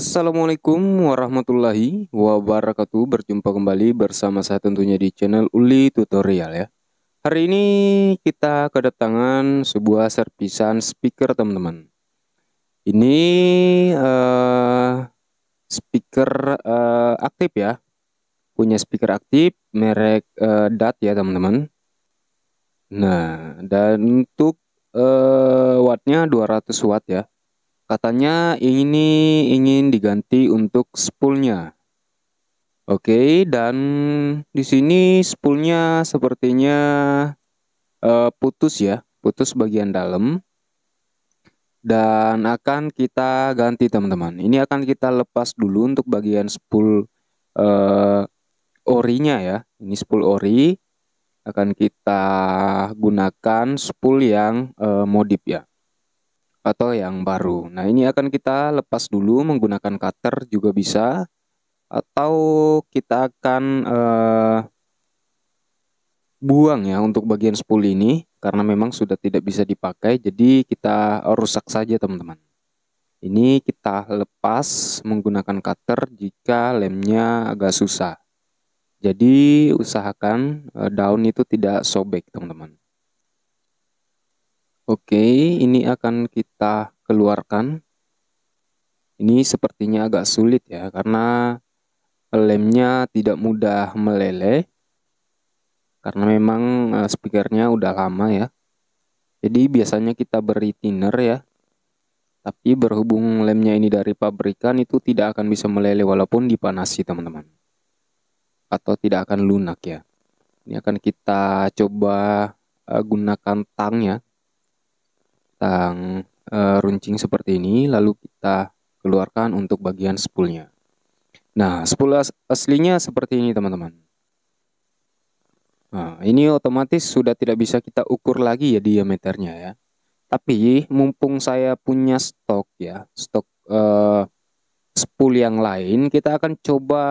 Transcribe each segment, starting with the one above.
Assalamualaikum warahmatullahi wabarakatuh Berjumpa kembali bersama saya tentunya di channel Uli Tutorial ya Hari ini kita kedatangan sebuah servisan speaker teman-teman Ini uh, speaker uh, aktif ya Punya speaker aktif merek uh, eh, DAT ya teman-teman Nah dan untuk uh, wattnya 200 watt ya Katanya ini ingin diganti untuk spoolnya. Oke, dan di sini spoolnya sepertinya uh, putus ya, putus bagian dalam. Dan akan kita ganti teman-teman. Ini akan kita lepas dulu untuk bagian spool uh, orinya ya. Ini spool ori akan kita gunakan spool yang uh, modif ya atau yang baru. Nah, ini akan kita lepas dulu menggunakan cutter juga bisa atau kita akan uh, buang ya untuk bagian spool ini karena memang sudah tidak bisa dipakai jadi kita rusak saja teman-teman. Ini kita lepas menggunakan cutter jika lemnya agak susah. Jadi usahakan eh, daun itu tidak sobek teman-teman. Oke, ini akan kita keluarkan. Ini sepertinya agak sulit ya, karena lemnya tidak mudah meleleh. Karena memang eh, speakernya udah lama ya. Jadi biasanya kita beri thinner ya. Tapi berhubung lemnya ini dari pabrikan itu tidak akan bisa meleleh walaupun dipanasi teman-teman. Atau tidak akan lunak ya. Ini akan kita coba eh, gunakan tang ya batang e, eh, runcing seperti ini lalu kita keluarkan untuk bagian spoolnya. Nah, spool as aslinya seperti ini teman-teman. Nah, ini otomatis sudah tidak bisa kita ukur lagi ya diameternya ya. Tapi mumpung saya punya stok ya, stok e, spool yang lain, kita akan coba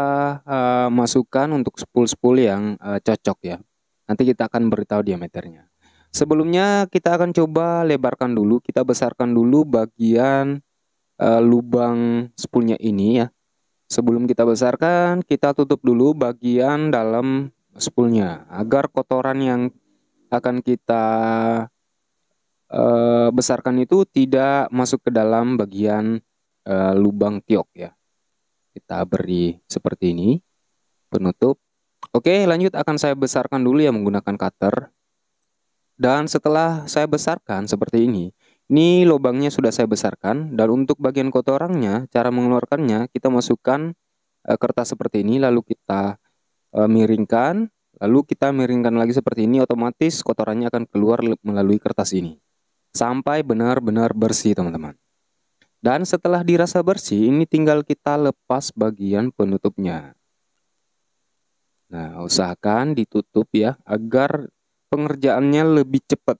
uh, masukkan untuk spool-spool yang uh, cocok ya. Nanti kita akan beritahu diameternya. Sebelumnya kita akan coba lebarkan dulu, kita besarkan dulu bagian uh, lubang spoolnya ini ya. Sebelum kita besarkan, kita tutup dulu bagian dalam spoolnya agar kotoran yang akan kita uh, besarkan itu tidak masuk ke dalam bagian uh, lubang tiok ya. Kita beri seperti ini, penutup. Oke, lanjut akan saya besarkan dulu ya menggunakan cutter. Dan setelah saya besarkan seperti ini, ini lubangnya sudah saya besarkan dan untuk bagian kotorannya, cara mengeluarkannya kita masukkan e, kertas seperti ini lalu kita e, miringkan, lalu kita miringkan lagi seperti ini otomatis kotorannya akan keluar melalui kertas ini. Sampai benar-benar bersih, teman-teman. Dan setelah dirasa bersih, ini tinggal kita lepas bagian penutupnya. Nah, usahakan ditutup ya agar pengerjaannya lebih cepat.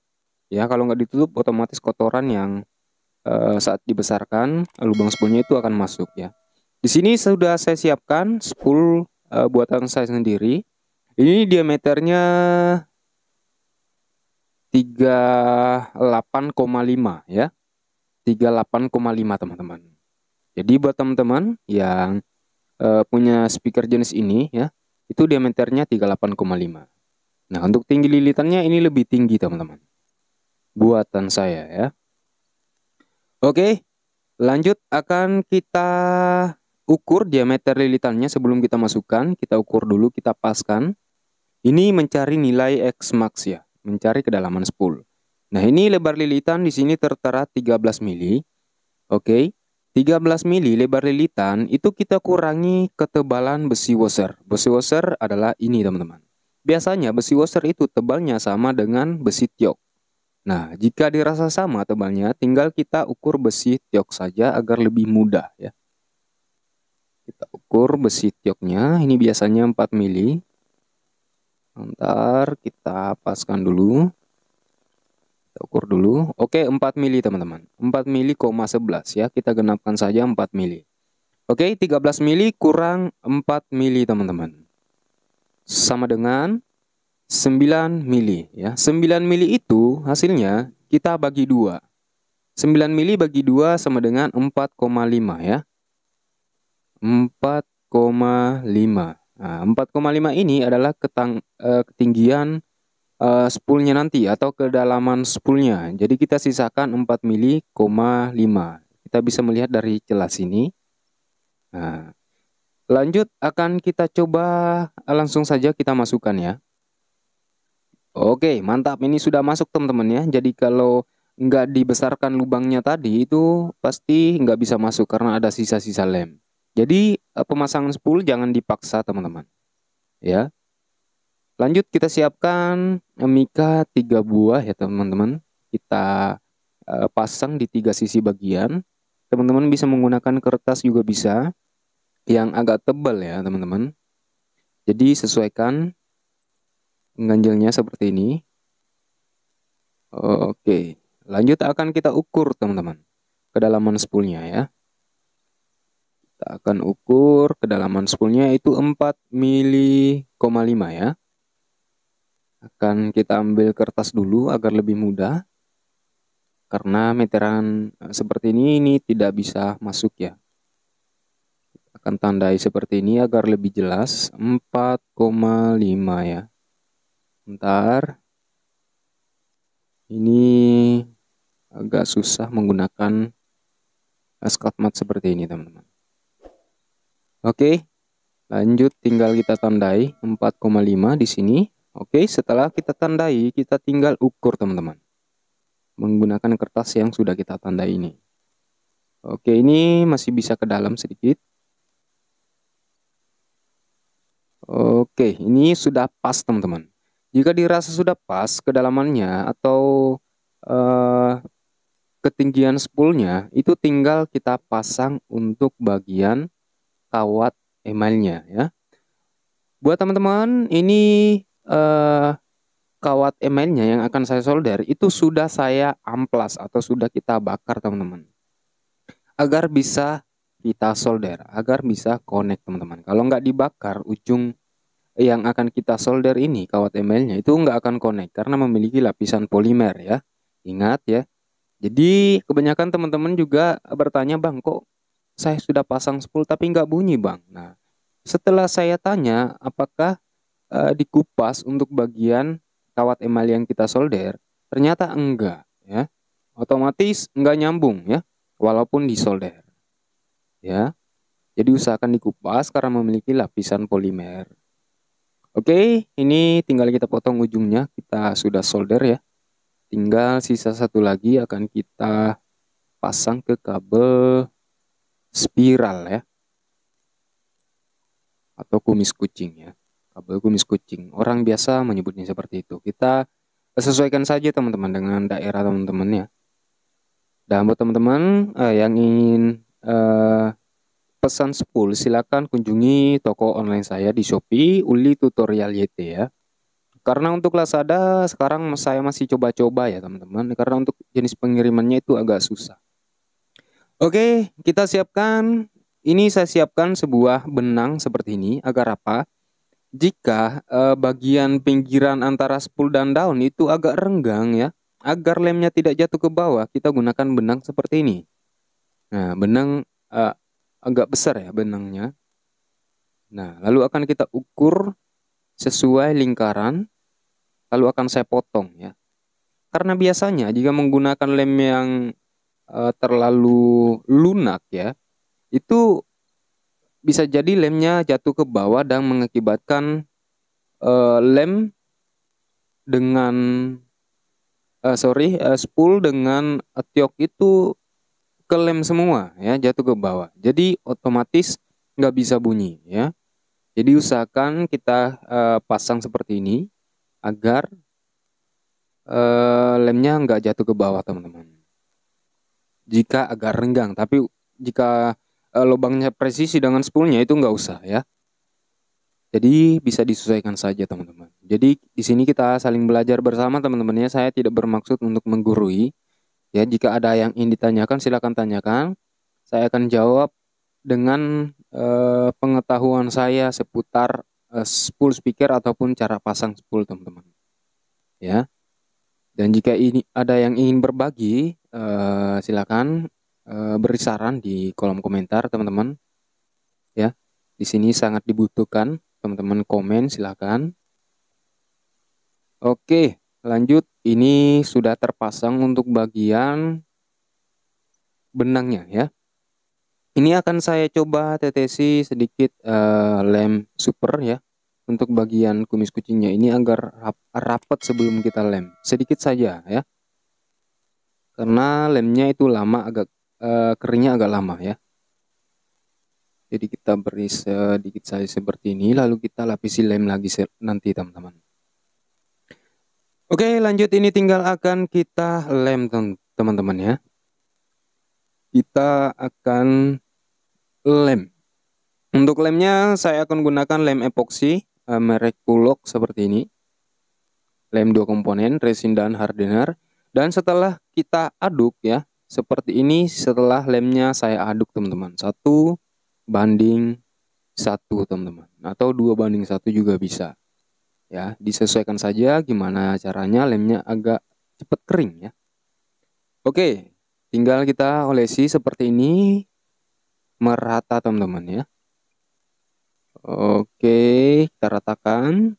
Ya, kalau nggak ditutup otomatis kotoran yang e, saat dibesarkan lubang sebelumnya itu akan masuk ya. Di sini sudah saya siapkan spool e, buatan saya sendiri. Ini diameternya 38,5 ya. 38,5 teman-teman. Jadi buat teman-teman yang e, punya speaker jenis ini ya, itu diameternya 38,5. Nah, untuk tinggi lilitannya ini lebih tinggi, teman-teman. Buatan saya ya. Oke, lanjut akan kita ukur diameter lilitannya sebelum kita masukkan. Kita ukur dulu, kita paskan. Ini mencari nilai X max ya, mencari kedalaman spool Nah, ini lebar lilitan di sini tertera 13 mili. Oke, 13 mili lebar lilitan itu kita kurangi ketebalan besi washer. Besi washer adalah ini, teman-teman. Biasanya besi washer itu tebalnya sama dengan besi tiok. Nah, jika dirasa sama tebalnya, tinggal kita ukur besi tiok saja agar lebih mudah ya. Kita ukur besi tioknya, ini biasanya 4 mili. Ntar kita paskan dulu. Kita ukur dulu. Oke, 4 mili teman-teman. 4 mili, koma 11 ya. Kita genapkan saja 4 mili. Oke, 13 mili kurang 4 mili teman-teman sama dengan 9 mili ya. 9 mili itu hasilnya kita bagi 2. 9 mili bagi 2 sama dengan 4,5 ya. 4,5. Nah, 4,5 ini adalah ketang, eh, ketinggian eh, spoolnya nanti atau kedalaman spoolnya. Jadi kita sisakan 4 mili, 5. Kita bisa melihat dari celah sini. Nah, Lanjut akan kita coba eh, langsung saja kita masukkan ya. Oke, mantap. Ini sudah masuk teman-teman ya. Jadi kalau nggak dibesarkan lubangnya tadi itu pasti nggak bisa masuk karena ada sisa-sisa lem. Jadi eh, pemasangan spool jangan dipaksa teman-teman. Ya. Lanjut kita siapkan mika tiga buah ya teman-teman. Kita eh, pasang di tiga sisi bagian. Teman-teman bisa menggunakan kertas juga bisa yang agak tebal ya teman-teman. Jadi sesuaikan ganjilnya seperti ini. Oke, lanjut akan kita ukur teman-teman kedalaman spoolnya ya. Kita akan ukur kedalaman spoolnya itu 4 mili, lima ya. Akan kita ambil kertas dulu agar lebih mudah. Karena meteran eh, seperti ini ini tidak bisa masuk ya akan tandai seperti ini agar lebih jelas 4,5 ya bentar ini agak susah menggunakan skatmat seperti ini teman-teman oke lanjut tinggal kita tandai 4,5 di sini oke setelah kita tandai kita tinggal ukur teman-teman menggunakan kertas yang sudah kita tandai ini oke ini masih bisa ke dalam sedikit Oke, ini sudah pas teman-teman. Jika dirasa sudah pas kedalamannya atau eh, ketinggian spoolnya, itu tinggal kita pasang untuk bagian kawat emailnya ya. Buat teman-teman, ini eh, kawat emailnya yang akan saya solder itu sudah saya amplas atau sudah kita bakar teman-teman. Agar bisa kita solder agar bisa connect teman-teman. Kalau nggak dibakar ujung yang akan kita solder ini kawat ml itu nggak akan connect karena memiliki lapisan polimer ya. Ingat ya. Jadi kebanyakan teman-teman juga bertanya bang kok saya sudah pasang spool tapi nggak bunyi bang. Nah setelah saya tanya apakah uh, dikupas untuk bagian kawat emal yang kita solder ternyata enggak ya otomatis enggak nyambung ya walaupun disolder ya jadi usahakan dikupas karena memiliki lapisan polimer Oke, ini tinggal kita potong ujungnya. Kita sudah solder ya. Tinggal sisa satu lagi akan kita pasang ke kabel spiral ya. Atau kumis kucing ya. Kabel kumis kucing. Orang biasa menyebutnya seperti itu. Kita sesuaikan saja teman-teman dengan daerah teman-teman ya. Dan buat teman-teman eh, yang ingin eh, pesan 10 silakan kunjungi toko online saya di Shopee Uli Tutorial YT ya. Karena untuk Lazada sekarang saya masih coba-coba ya teman-teman karena untuk jenis pengirimannya itu agak susah. Oke, kita siapkan ini saya siapkan sebuah benang seperti ini agar apa? Jika eh, bagian pinggiran antara spool dan daun itu agak renggang ya, agar lemnya tidak jatuh ke bawah, kita gunakan benang seperti ini. Nah, benang eh, agak besar ya benangnya. Nah, lalu akan kita ukur sesuai lingkaran, lalu akan saya potong ya. Karena biasanya jika menggunakan lem yang e, terlalu lunak ya, itu bisa jadi lemnya jatuh ke bawah dan mengakibatkan e, lem dengan e, sorry e, spool dengan tiok itu kelem semua ya jatuh ke bawah jadi otomatis nggak bisa bunyi ya jadi usahakan kita uh, pasang seperti ini agar uh, lemnya nggak jatuh ke bawah teman-teman jika agak renggang tapi jika uh, lubangnya presisi dengan spoolnya itu nggak usah ya jadi bisa disesuaikan saja teman-teman. Jadi di sini kita saling belajar bersama teman-temannya. Saya tidak bermaksud untuk menggurui, Ya, jika ada yang ingin ditanyakan silakan tanyakan. Saya akan jawab dengan eh, pengetahuan saya seputar eh, spool speaker ataupun cara pasang spool, teman-teman. Ya. Dan jika ini ada yang ingin berbagi, eh, silakan eh, beri saran di kolom komentar, teman-teman. Ya. Di sini sangat dibutuhkan teman-teman komen silakan. Oke. Lanjut, ini sudah terpasang untuk bagian benangnya ya. Ini akan saya coba tetesi sedikit uh, lem super ya untuk bagian kumis kucingnya ini agar rap rapat sebelum kita lem. Sedikit saja ya. Karena lemnya itu lama agak uh, keringnya agak lama ya. Jadi kita beri sedikit saja seperti ini lalu kita lapisi lem lagi nanti teman-teman. Oke lanjut ini tinggal akan kita lem teman-teman ya kita akan lem untuk lemnya saya akan gunakan lem epoksi eh, merek Pulok seperti ini lem dua komponen resin dan hardener dan setelah kita aduk ya seperti ini setelah lemnya saya aduk teman-teman satu banding satu teman-teman atau dua banding satu juga bisa ya disesuaikan saja gimana caranya lemnya agak cepat kering ya oke tinggal kita olesi seperti ini merata teman-teman ya oke kita ratakan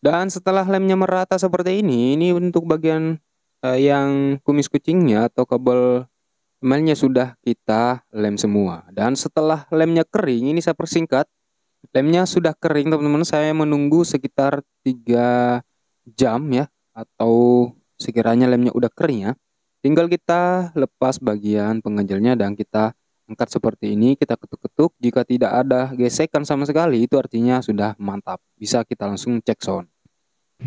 dan setelah lemnya merata seperti ini ini untuk bagian eh, yang kumis kucingnya atau kabel melnya sudah kita lem semua dan setelah lemnya kering ini saya persingkat Lemnya sudah kering teman-teman. Saya menunggu sekitar 3 jam ya atau sekiranya lemnya udah kering ya. Tinggal kita lepas bagian pengejelnya dan kita angkat seperti ini, kita ketuk-ketuk. Jika tidak ada gesekan sama sekali, itu artinya sudah mantap. Bisa kita langsung cek sound.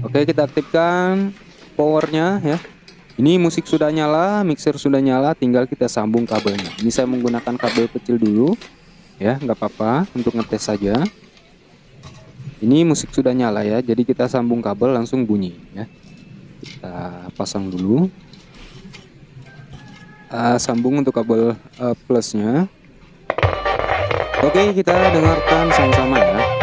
Oke, kita aktifkan powernya ya. Ini musik sudah nyala, mixer sudah nyala, tinggal kita sambung kabelnya. Ini saya menggunakan kabel kecil dulu ya nggak apa-apa untuk ngetes saja ini musik sudah nyala ya jadi kita sambung kabel langsung bunyi ya kita pasang dulu uh, sambung untuk kabel uh, plusnya oke kita dengarkan sama-sama ya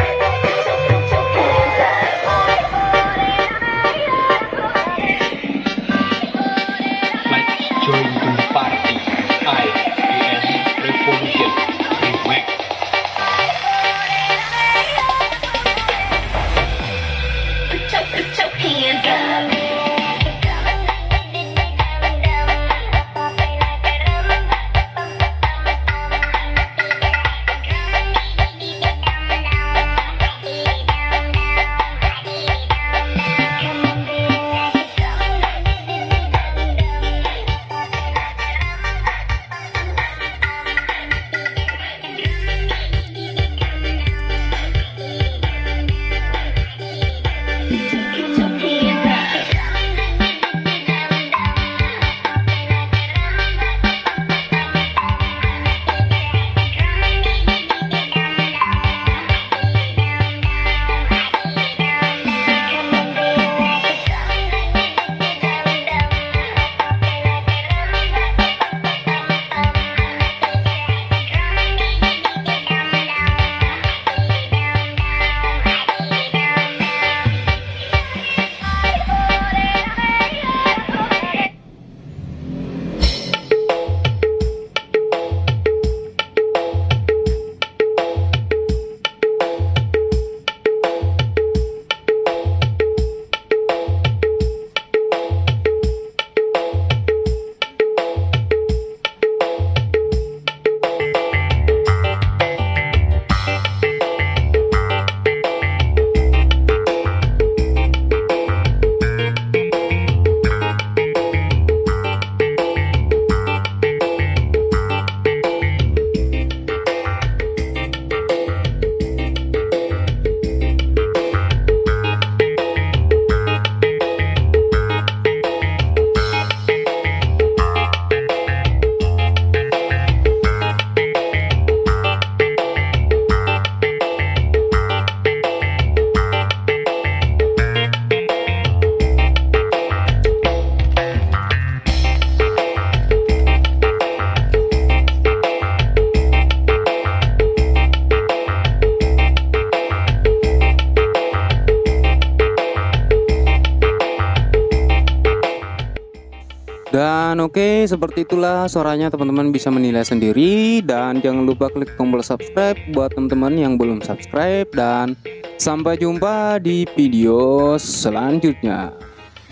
teman-teman Oke seperti itulah suaranya teman-teman bisa menilai sendiri Dan jangan lupa klik tombol subscribe buat teman-teman yang belum subscribe Dan sampai jumpa di video selanjutnya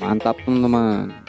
Mantap teman-teman